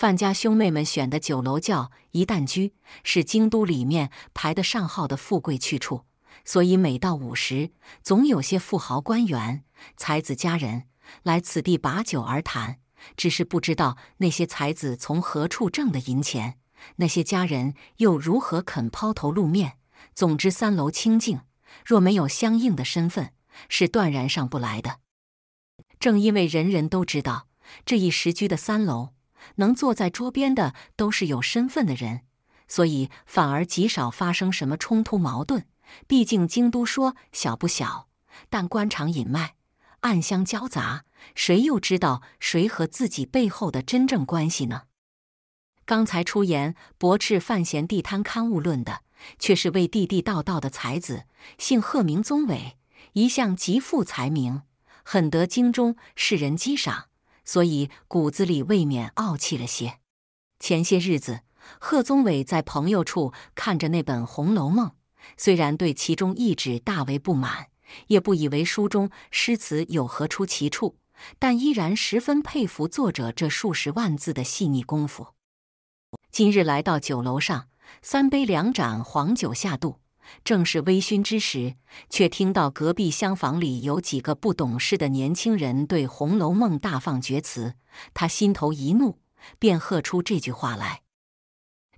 范家兄妹们选的酒楼叫一旦居，是京都里面排得上号的富贵去处，所以每到午时，总有些富豪官员、才子佳人来此地把酒而谈。只是不知道那些才子从何处挣的银钱，那些佳人又如何肯抛头露面。总之，三楼清静，若没有相应的身份，是断然上不来的。正因为人人都知道这一时居的三楼。能坐在桌边的都是有身份的人，所以反而极少发生什么冲突矛盾。毕竟京都说小不小，但官场隐脉暗香交杂，谁又知道谁和自己背后的真正关系呢？刚才出言驳斥范闲地摊刊物论的，却是位地地道道的才子，姓贺，名宗伟，一向极富才名，很得京中世人激赏。所以骨子里未免傲气了些。前些日子，贺宗伟在朋友处看着那本《红楼梦》，虽然对其中一纸大为不满，也不以为书中诗词有何出奇处，但依然十分佩服作者这数十万字的细腻功夫。今日来到酒楼上，三杯两盏黄酒下肚。正是微醺之时，却听到隔壁厢房里有几个不懂事的年轻人对《红楼梦》大放厥词。他心头一怒，便喝出这句话来。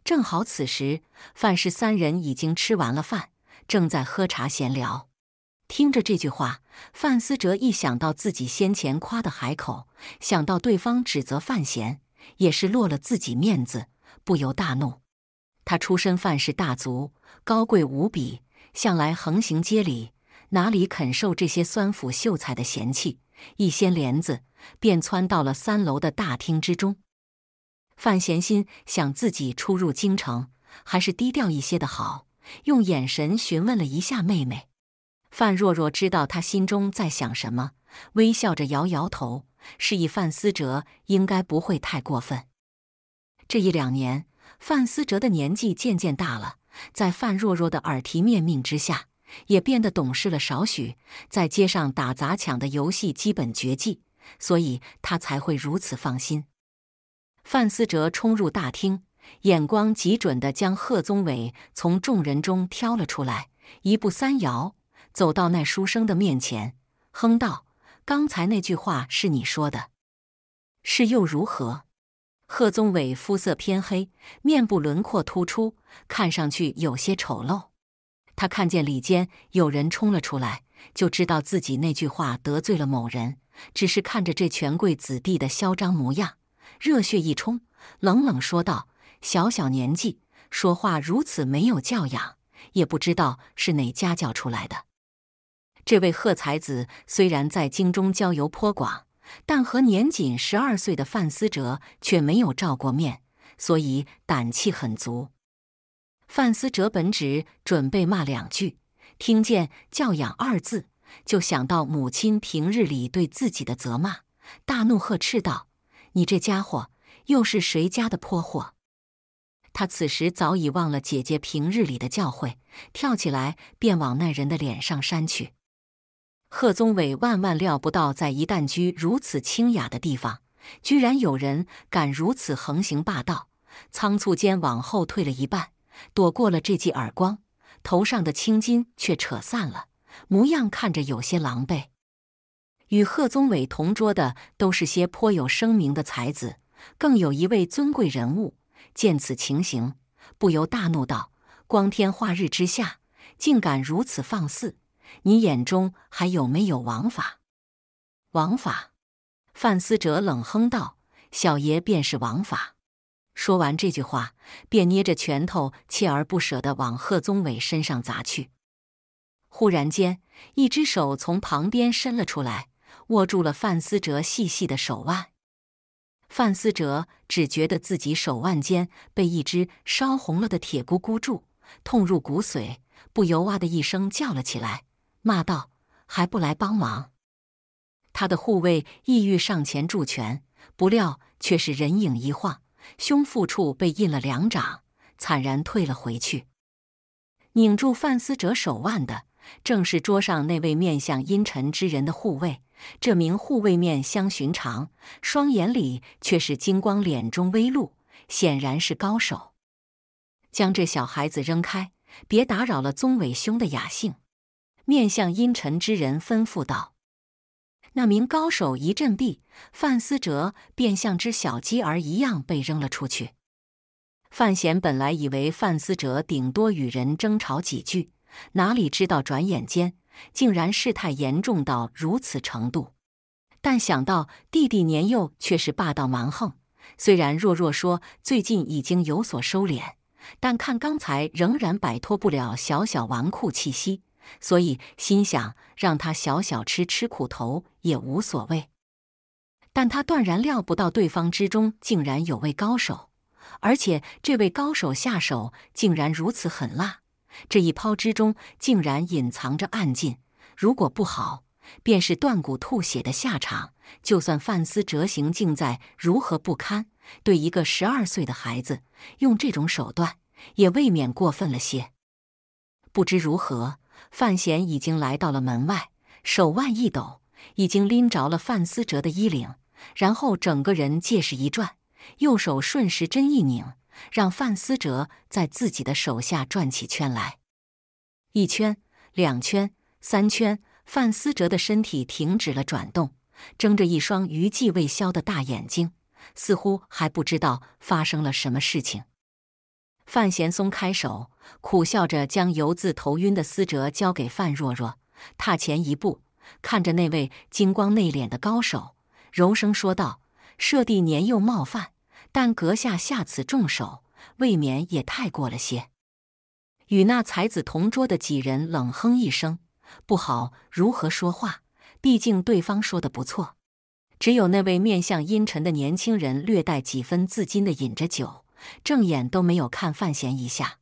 正好此时，范氏三人已经吃完了饭，正在喝茶闲聊。听着这句话，范思哲一想到自己先前夸的海口，想到对方指责范闲，也是落了自己面子，不由大怒。他出身范氏大族，高贵无比，向来横行街里，哪里肯受这些酸腐秀才的嫌弃？一掀帘子，便窜到了三楼的大厅之中。范闲心想，自己初入京城，还是低调一些的好。用眼神询问了一下妹妹范若若，知道他心中在想什么，微笑着摇摇头，示意范思哲应该不会太过分。这一两年。范思哲的年纪渐渐大了，在范若若的耳提面命之下，也变得懂事了少许。在街上打砸抢的游戏基本绝迹，所以他才会如此放心。范思哲冲入大厅，眼光极准地将贺宗伟从众人中挑了出来，一步三摇走到那书生的面前，哼道：“刚才那句话是你说的，是又如何？”贺宗伟肤色偏黑，面部轮廓突出，看上去有些丑陋。他看见里间有人冲了出来，就知道自己那句话得罪了某人。只是看着这权贵子弟的嚣张模样，热血一冲，冷冷说道：“小小年纪说话如此没有教养，也不知道是哪家教出来的。”这位贺才子虽然在京中交游颇广。但和年仅十二岁的范思哲却没有照过面，所以胆气很足。范思哲本只准备骂两句，听见“教养”二字，就想到母亲平日里对自己的责骂，大怒呵斥道：“你这家伙，又是谁家的泼货？”他此时早已忘了姐姐平日里的教诲，跳起来便往那人的脸上扇去。贺宗伟万万料不到，在一旦居如此清雅的地方，居然有人敢如此横行霸道。仓促间往后退了一半，躲过了这记耳光，头上的青筋却扯散了，模样看着有些狼狈。与贺宗伟同桌的都是些颇有声名的才子，更有一位尊贵人物。见此情形，不由大怒道：“光天化日之下，竟敢如此放肆！”你眼中还有没有王法？王法！范思哲冷哼道：“小爷便是王法。”说完这句话，便捏着拳头，锲而不舍的往贺宗伟身上砸去。忽然间，一只手从旁边伸了出来，握住了范思哲细细的手腕。范思哲只觉得自己手腕间被一只烧红了的铁箍箍住，痛入骨髓，不由“哇”的一声叫了起来。骂道：“还不来帮忙！”他的护卫意欲上前助拳，不料却是人影一晃，胸腹处被印了两掌，惨然退了回去。拧住范思哲手腕的，正是桌上那位面相阴沉之人的护卫。这名护卫面相寻常，双眼里却是金光，脸中微露，显然是高手。将这小孩子扔开，别打扰了宗伟兄的雅兴。面向阴沉之人吩咐道：“那名高手一振臂，范思哲便像只小鸡儿一样被扔了出去。”范闲本来以为范思哲顶多与人争吵几句，哪里知道转眼间竟然事态严重到如此程度。但想到弟弟年幼却是霸道蛮横，虽然若若说最近已经有所收敛，但看刚才仍然摆脱不了小小纨绔气息。所以心想，让他小小吃吃苦头也无所谓。但他断然料不到，对方之中竟然有位高手，而且这位高手下手竟然如此狠辣。这一抛之中，竟然隐藏着暗劲，如果不好，便是断骨吐血的下场。就算范思哲行境在如何不堪，对一个十二岁的孩子用这种手段，也未免过分了些。不知如何。范闲已经来到了门外，手腕一抖，已经拎着了范思哲的衣领，然后整个人借势一转，右手顺时针一拧，让范思哲在自己的手下转起圈来，一圈、两圈、三圈，范思哲的身体停止了转动，睁着一双余悸未消的大眼睛，似乎还不知道发生了什么事情。范闲松开手，苦笑着将油自头晕的思哲交给范若若，踏前一步，看着那位金光内敛的高手，柔声说道：“舍弟年幼冒犯，但阁下下此重手，未免也太过了些。”与那才子同桌的几人冷哼一声，不好如何说话，毕竟对方说的不错。只有那位面相阴沉的年轻人，略带几分自矜的饮着酒。正眼都没有看范闲一下，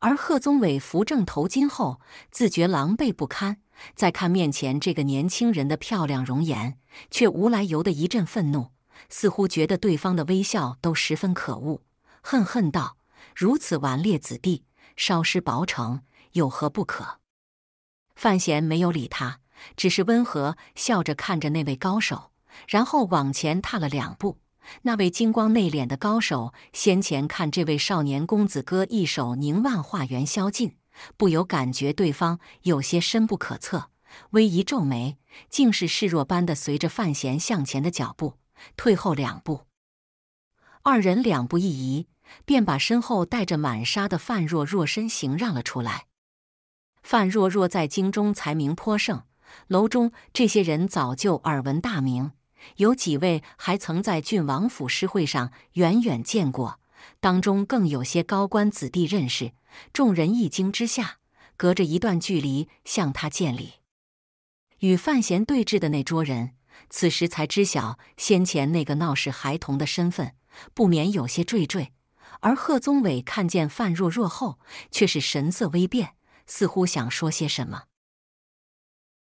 而贺宗伟扶正头巾后，自觉狼狈不堪。再看面前这个年轻人的漂亮容颜，却无来由的一阵愤怒，似乎觉得对方的微笑都十分可恶，恨恨道：“如此顽劣子弟，烧尸薄城，有何不可？”范闲没有理他，只是温和笑着看着那位高手，然后往前踏了两步。那位金光内敛的高手先前看这位少年公子哥一手凝万化元宵尽，不由感觉对方有些深不可测，微一皱眉，竟是示弱般的随着范闲向前的脚步退后两步。二人两步一移，便把身后带着满纱的范若若身形让了出来。范若若在京中才名颇盛，楼中这些人早就耳闻大名。有几位还曾在郡王府诗会上远远见过，当中更有些高官子弟认识。众人一惊之下，隔着一段距离向他见礼。与范闲对峙的那桌人，此时才知晓先前那个闹事孩童的身份，不免有些惴惴。而贺宗伟看见范若若后，却是神色微变，似乎想说些什么。